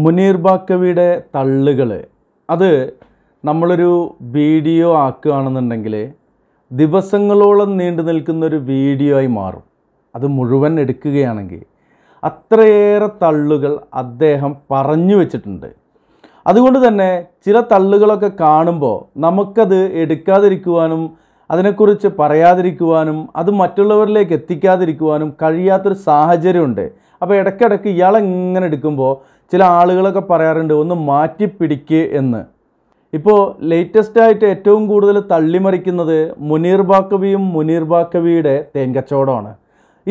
മുനീർ ബാക്കവിയുടെ തള്ളുകൾ അത് നമ്മളൊരു വീഡിയോ ആക്കുകയാണെന്നുണ്ടെങ്കിൽ ദിവസങ്ങളോളം നീണ്ടു നിൽക്കുന്നൊരു വീഡിയോ ആയി മാറും അത് മുഴുവൻ എടുക്കുകയാണെങ്കിൽ അത്രയേറെ തള്ളുകൾ അദ്ദേഹം പറഞ്ഞു വെച്ചിട്ടുണ്ട് അതുകൊണ്ട് തന്നെ ചില തള്ളുകളൊക്കെ കാണുമ്പോൾ നമുക്കത് എടുക്കാതിരിക്കുവാനും അതിനെക്കുറിച്ച് പറയാതിരിക്കുവാനും അത് മറ്റുള്ളവരിലേക്ക് എത്തിക്കാതിരിക്കുവാനും കഴിയാത്തൊരു സാഹചര്യമുണ്ട് അപ്പോൾ ഇടയ്ക്കിടയ്ക്ക് ഇയാളെങ്ങനെ എടുക്കുമ്പോൾ ചില ആളുകളൊക്കെ പറയാറുണ്ട് ഒന്ന് മാറ്റിപ്പിടിക്ക് എന്ന് ഇപ്പോൾ ലേറ്റസ്റ്റായിട്ട് ഏറ്റവും കൂടുതൽ തള്ളിമറിക്കുന്നത് മുനീർ ബാക്കവിയും മുനീർ ബാക്കവിയുടെ കച്ചവടമാണ്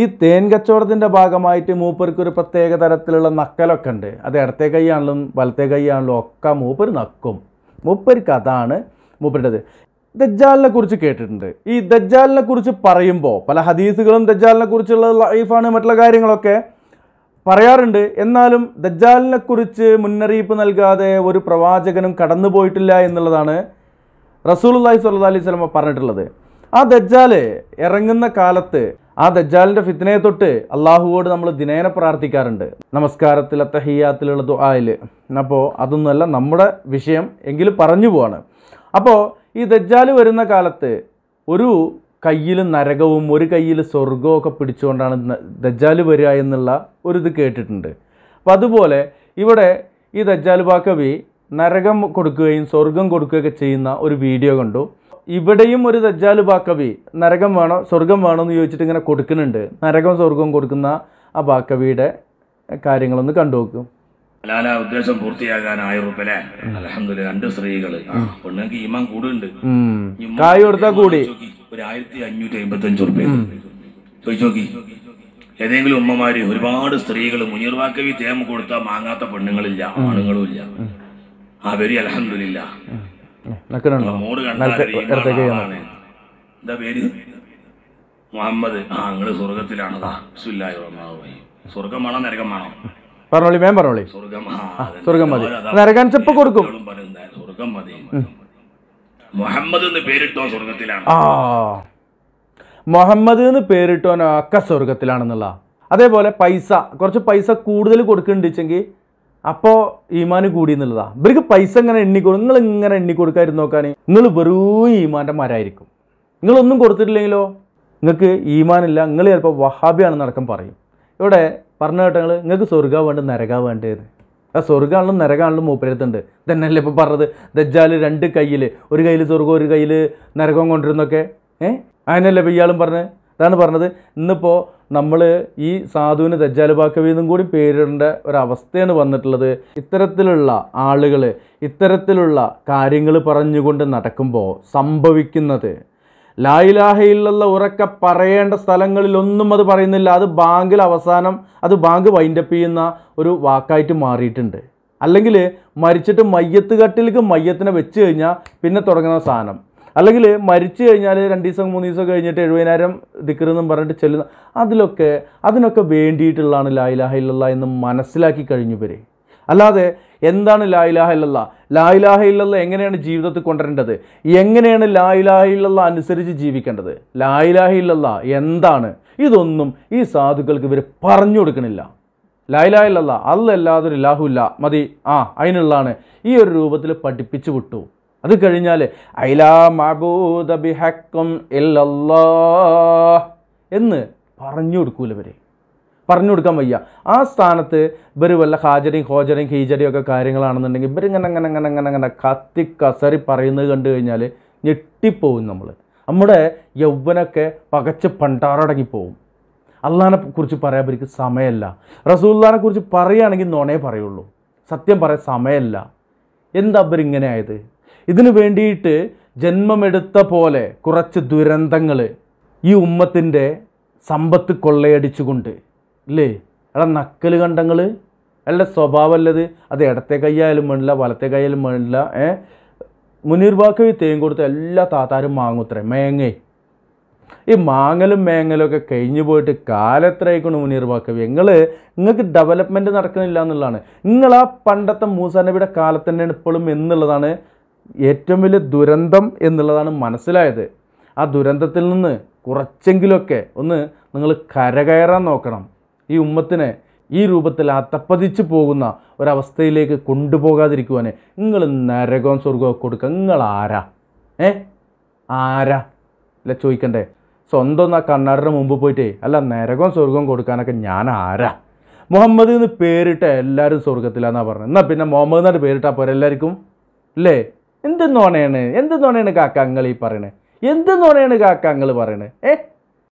ഈ തേൻ കച്ചവടത്തിൻ്റെ ഭാഗമായിട്ട് മൂപ്പർക്കൊരു പ്രത്യേക തരത്തിലുള്ള നക്കലൊക്കെ ഉണ്ട് അത് ഇടത്തെ കൈയാണെങ്കിലും വലത്തെ കൈയാണെങ്കിലും ഒക്കെ മൂപ്പർ നക്കും മൂപ്പർക്ക് അതാണ് മൂപ്പരുടേത് ദജ്ജാലിനെ കുറിച്ച് കേട്ടിട്ടുണ്ട് ഈ ദജ്ജാലിനെ കുറിച്ച് പറയുമ്പോൾ പല ഹദീസുകളും ദജ്ജാലിനെ കുറിച്ചുള്ള ലൈഫാണ് മറ്റുള്ള കാര്യങ്ങളൊക്കെ പറയാറുണ്ട് എന്നാലും ദജാലിനെക്കുറിച്ച് മുന്നറിയിപ്പ് നൽകാതെ ഒരു പ്രവാചകനും കടന്നുപോയിട്ടില്ല എന്നുള്ളതാണ് റസൂലുല്ലാഹി സ്വല്ലാ അലൈഹി സ്വലമ പറഞ്ഞിട്ടുള്ളത് ആ ദജ്ജാൽ ഇറങ്ങുന്ന കാലത്ത് ആ ദജ്ജാലിൻ്റെ ഫിത്തനയെ തൊട്ട് അള്ളാഹുവോട് നമ്മൾ ദിനേന പ്രാർത്ഥിക്കാറുണ്ട് നമസ്കാരത്തിൽ അത്തഹിയാത്തിലുള്ള ദുആയിൽ അപ്പോൾ അതൊന്നുമല്ല നമ്മുടെ വിഷയം എങ്കിലും പറഞ്ഞു പോവാണ് അപ്പോൾ ഈ ദജ്ജാല് വരുന്ന കാലത്ത് ഒരു കയ്യിൽ നരകവും ഒരു കയ്യിൽ സ്വർഗവും ഒക്കെ പിടിച്ചുകൊണ്ടാണ് ദജ്ജാൽ വരിക എന്നുള്ള ഒരു ഇത് കേട്ടിട്ടുണ്ട് അപ്പോൾ അതുപോലെ ഇവിടെ ഈ ദജ്ജാൽ ബാക്കവി നരകം കൊടുക്കുകയും സ്വർഗം കൊടുക്കുകയൊക്കെ ചെയ്യുന്ന ഒരു വീഡിയോ കണ്ടു ഇവിടെയും ഒരു ദജ്ജാൽ ബാക്കവി നരകം വേണോ സ്വർഗം വേണോ എന്ന് ചോദിച്ചിട്ട് ഇങ്ങനെ കൊടുക്കുന്നുണ്ട് നരകം സ്വർഗം കൊടുക്കുന്ന ആ ബാക്കവിയുടെ കാര്യങ്ങളൊന്ന് കണ്ടു നോക്കും ലാല ഉദ്ദേശം പൂർത്തിയാകാൻ ആയിരം റുപ്യലെ രണ്ട് സ്ത്രീകള് പെണ്ണുങ്ങൾക്ക് ഇമാൻ കൂടുണ്ട് കായ് കൊടുത്താൽ കൂടി ആയിരത്തി അഞ്ഞൂറ്റി അമ്പത്തി അഞ്ച് റുപ്യ ചോദിച്ചു നോക്കി ഏതെങ്കിലും ഉമ്മമാര് ഒരുപാട് സ്ത്രീകൾ മുനീർവാക്കവി തേമ കൊടുത്ത മാങ്ങാത്ത പെണ്ണുങ്ങളില്ല ആണുങ്ങളും ഇല്ല അവര് അലഹമില്ല എന്താ പേര് മുഹമ്മദ് ആ നിങ്ങള് സ്വർഗത്തിലാണതാ സുല്ലായി സ്വർഗം വേണം നരകം വേണം പറഞ്ഞോളി മേം പറഞ്ഞോളി സ്വർഗം മതി നരകാൻ ചെപ്പ് കൊടുക്കും സ്വർഗം മതി മുഹമ്മദ് എന്ന് പേരിട്ടോ സ്വർഗത്തിലാണ് മുഹമ്മദ് എന്ന് പേരിട്ടവനൊക്കെ സ്വർഗത്തിലാണെന്നുള്ള അതേപോലെ പൈസ കുറച്ച് പൈസ കൂടുതൽ കൊടുക്കുന്നുണ്ടെങ്കിൽ അപ്പോൾ ഈമാന് കൂടി എന്നുള്ളതാണ് ഇവർക്ക് പൈസ ഇങ്ങനെ എണ്ണിക്കൊടുക്കും നിങ്ങൾ ഇങ്ങനെ എണ്ണിക്കൊടുക്കായിരുന്നു നോക്കാൻ നിങ്ങൾ വെറും ഈമാൻ്റെ മരമായിരിക്കും നിങ്ങളൊന്നും കൊടുത്തിട്ടില്ലെങ്കിലോ നിങ്ങൾക്ക് ഈമാനില്ല നിങ്ങൾ ചിലപ്പോൾ വഹാബിയാണെന്ന് അടക്കം പറയും ഇവിടെ പറഞ്ഞു കേട്ടോ നിങ്ങൾ നിങ്ങൾക്ക് സ്വർഗ വേണ്ട നരക വേണ്ടത് ആ സ്വർഗ്ഗാണല്ലോ നരകാണല്ലോ മൂപ്പരത്തുണ്ട് തന്നെയല്ലേ ഇപ്പോൾ പറഞ്ഞത് ദജ്ജാൽ രണ്ട് കയ്യിൽ ഒരു കയ്യിൽ സ്വർഗം ഒരു കയ്യിൽ നരകം കൊണ്ടിരുന്നൊക്കെ ഏഹ് അങ്ങനെയല്ലേ ഇപ്പോൾ ഇയാളും പറഞ്ഞത് അതാണ് പറഞ്ഞത് ഇന്നിപ്പോൾ നമ്മൾ ഈ സാധുവിന് ദജ്ജാലുബാക്കവി എന്നും കൂടി പേരിടേണ്ട ഒരവസ്ഥയാണ് വന്നിട്ടുള്ളത് ഇത്തരത്തിലുള്ള ആളുകൾ ഇത്തരത്തിലുള്ള കാര്യങ്ങൾ പറഞ്ഞുകൊണ്ട് നടക്കുമ്പോൾ സംഭവിക്കുന്നത് ലായിലാഹയിലുള്ള ഉറക്ക പറയേണ്ട സ്ഥലങ്ങളിലൊന്നും അത് പറയുന്നില്ല അത് ബാങ്കിൽ അവസാനം അത് ബാങ്ക് വൈൻഡപ്പ് ചെയ്യുന്ന ഒരു വാക്കായിട്ട് മാറിയിട്ടുണ്ട് അല്ലെങ്കിൽ മരിച്ചിട്ട് മയ്യത്ത് കട്ടിലേക്ക് മയ്യത്തിനെ വെച്ച് കഴിഞ്ഞാൽ പിന്നെ തുടങ്ങുന്ന സാധനം അല്ലെങ്കിൽ മരിച്ചു കഴിഞ്ഞാൽ രണ്ട് ദിവസം മൂന്ന് ദിവസം കഴിഞ്ഞിട്ട് എഴുപതിനായിരം ദിക്കറെന്നും പറഞ്ഞിട്ട് ചെല്ലുന്ന അതിലൊക്കെ അതിനൊക്കെ വേണ്ടിയിട്ടുള്ളതാണ് ലായിലാഹ ഇല്ലല്ല എന്ന് മനസ്സിലാക്കി കഴിഞ്ഞു വരെ അല്ലാതെ എന്താണ് ലായിലാഹ ഇല്ലല്ല ലായിലാഹ ഇല്ലല്ല എങ്ങനെയാണ് ജീവിതത്തിൽ കൊണ്ടുവരേണ്ടത് എങ്ങനെയാണ് ലായിലാഹ ഇല്ലല്ല അനുസരിച്ച് ജീവിക്കേണ്ടത് ലായിലാഹ ഇല്ലല്ല എന്താണ് ഇതൊന്നും ഈ സാധുക്കൾക്ക് ഇവർ പറഞ്ഞു കൊടുക്കണില്ല ലായിലാഹ ഇല്ലല്ല അല്ല ലാഹുല്ല മതി ആ അതിനുള്ളതാണ് ഈ ഒരു രൂപത്തിൽ പഠിപ്പിച്ചു വിട്ടു അത് കഴിഞ്ഞാൽ ഐലാ എന്ന് പറഞ്ഞു കൊടുക്കൂല ഇവർ പറഞ്ഞു കൊടുക്കാൻ വയ്യ ആ സ്ഥാനത്ത് ഇവർ വല്ല ഹാജരയും ഹോജരയും ഹീജരയും ഒക്കെ കാര്യങ്ങളാണെന്നുണ്ടെങ്കിൽ ഇങ്ങനെ അങ്ങനെ അങ്ങനെ അങ്ങനെ അങ്ങനെ കത്തി കസറി പറയുന്നത് കണ്ടു കഴിഞ്ഞാൽ ഞെട്ടിപ്പോവും നമ്മൾ നമ്മുടെ യൗവനൊക്കെ പകച്ച് പണ്ടാറടങ്ങിപ്പോവും അള്ളഹാനെ കുറിച്ച് പറയാൻ ഇവർക്ക് സമയമല്ല റസൂല്ലാനെ കുറിച്ച് പറയുകയാണെങ്കിൽ നോണേ പറയുള്ളൂ സത്യം പറയാൻ സമയമല്ല എന്താ ഇവരിങ്ങനെ ആയത് ഇതിന് വേണ്ടിയിട്ട് ജന്മമെടുത്ത പോലെ കുറച്ച് ദുരന്തങ്ങൾ ഈ ഉമ്മത്തിൻ്റെ സമ്പത്ത് കൊള്ളയടിച്ചുകൊണ്ട് ഇല്ലേ അയാളെ നക്കൽ കണ്ടങ്ങൾ അയാളുടെ സ്വഭാവമല്ലത് അത് ഇടത്തെ കൈയായാലും വേണില്ല വലത്തെ കൈയായാലും വേണില്ല ഏ മുനീർ തേൻ കൊടുത്ത എല്ലാ താത്താരും മാങ്ങുത്രേ മേങ്ങേ ഈ മാങ്ങലും മേങ്ങലും ഒക്കെ കഴിഞ്ഞു പോയിട്ട് കാലത്രയിക്കണം മുനീർ ബാക്കവി നിങ്ങൾ നിങ്ങൾക്ക് ഡെവലപ്മെൻറ്റ് നടക്കുന്നില്ല എന്നുള്ളതാണ് നിങ്ങൾ ആ പണ്ടത്തെ മൂസാനബിയുടെ കാലത്ത് തന്നെയാണ് ഇപ്പോഴും എന്നുള്ളതാണ് ഏറ്റവും വലിയ ദുരന്തം എന്നുള്ളതാണ് മനസ്സിലായത് ആ ദുരന്തത്തിൽ നിന്ന് കുറച്ചെങ്കിലുമൊക്കെ ഒന്ന് നിങ്ങൾ കരകയറാൻ നോക്കണം ഈ ഉമ്മത്തിനെ ഈ രൂപത്തിൽ അത്തപ്പതിച്ച് പോകുന്ന ഒരവസ്ഥയിലേക്ക് കൊണ്ടുപോകാതിരിക്കുവാൻ നിങ്ങൾ നരകവും സ്വർഗവും കൊടുക്കുക നിങ്ങൾ ആരാ ഏ ആരാ അല്ല ചോദിക്കണ്ടേ സ്വന്തം ആ കണ്ണാടിന് മുമ്പ് പോയിട്ടേ അല്ല നരകവും സ്വർഗവും കൊടുക്കാനൊക്കെ ഞാൻ ആരാ മുഹമ്മദ് എന്ന് പേരിട്ട എല്ലാവരും സ്വർഗത്തിലാന്നാണ് പറഞ്ഞത് എന്നാൽ പിന്നെ മുഹമ്മദ് എന്നാണ് പേരിട്ടാൽ പോരെല്ലാവർക്കും അല്ലേ എന്ത് നോണയാണ് എന്ത് നോണയാണ് കാക്ക ഈ പറയണേ എന്ത് നോണയാണ് കാക്ക നിങ്ങൾ പറയണേ ഏഹ്